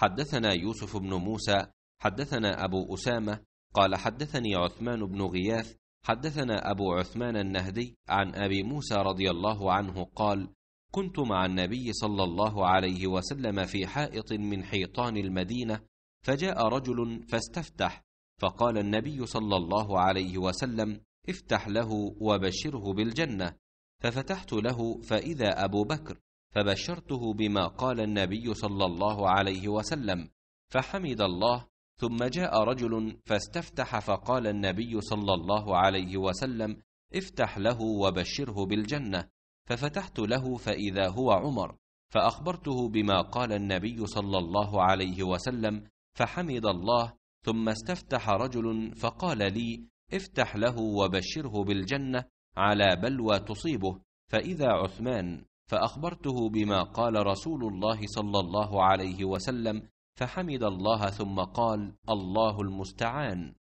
حدثنا يوسف بن موسى حدثنا أبو أسامة قال حدثني عثمان بن غياث حدثنا أبو عثمان النهدي عن أبي موسى رضي الله عنه قال كنت مع النبي صلى الله عليه وسلم في حائط من حيطان المدينة فجاء رجل فاستفتح فقال النبي صلى الله عليه وسلم افتح له وبشره بالجنة ففتحت له فإذا أبو بكر فبشرته بما قال النبي صلى الله عليه وسلم فحمد الله ثم جاء رجل فاستفتح فقال النبي صلى الله عليه وسلم افتح له وبشره بالجنه ففتحت له فاذا هو عمر فاخبرته بما قال النبي صلى الله عليه وسلم فحمد الله ثم استفتح رجل فقال لي افتح له وبشره بالجنه على بلوى تصيبه فاذا عثمان فأخبرته بما قال رسول الله صلى الله عليه وسلم فحمد الله ثم قال الله المستعان